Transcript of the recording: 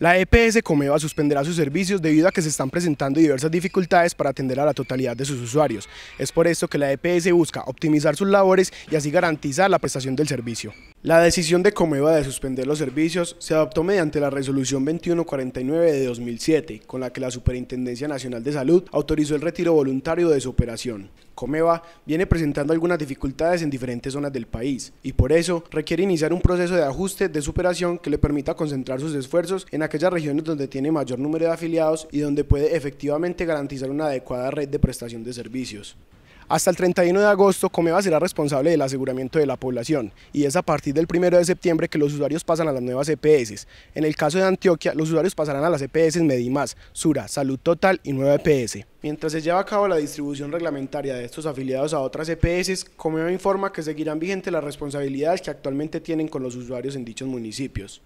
La EPS Comeva suspenderá sus servicios debido a que se están presentando diversas dificultades para atender a la totalidad de sus usuarios. Es por esto que la EPS busca optimizar sus labores y así garantizar la prestación del servicio. La decisión de Comeva de suspender los servicios se adoptó mediante la resolución 2149 de 2007, con la que la Superintendencia Nacional de Salud autorizó el retiro voluntario de su operación. Comeva viene presentando algunas dificultades en diferentes zonas del país y por eso requiere iniciar un proceso de ajuste de superación que le permita concentrar sus esfuerzos en aquellas regiones donde tiene mayor número de afiliados y donde puede efectivamente garantizar una adecuada red de prestación de servicios. Hasta el 31 de agosto, Comeva será responsable del aseguramiento de la población y es a partir del 1 de septiembre que los usuarios pasan a las nuevas EPS. En el caso de Antioquia, los usuarios pasarán a las EPS Medimás, Sura, Salud Total y Nueva EPS. Mientras se lleva a cabo la distribución reglamentaria de estos afiliados a otras EPS, Comeva informa que seguirán vigentes las responsabilidades que actualmente tienen con los usuarios en dichos municipios.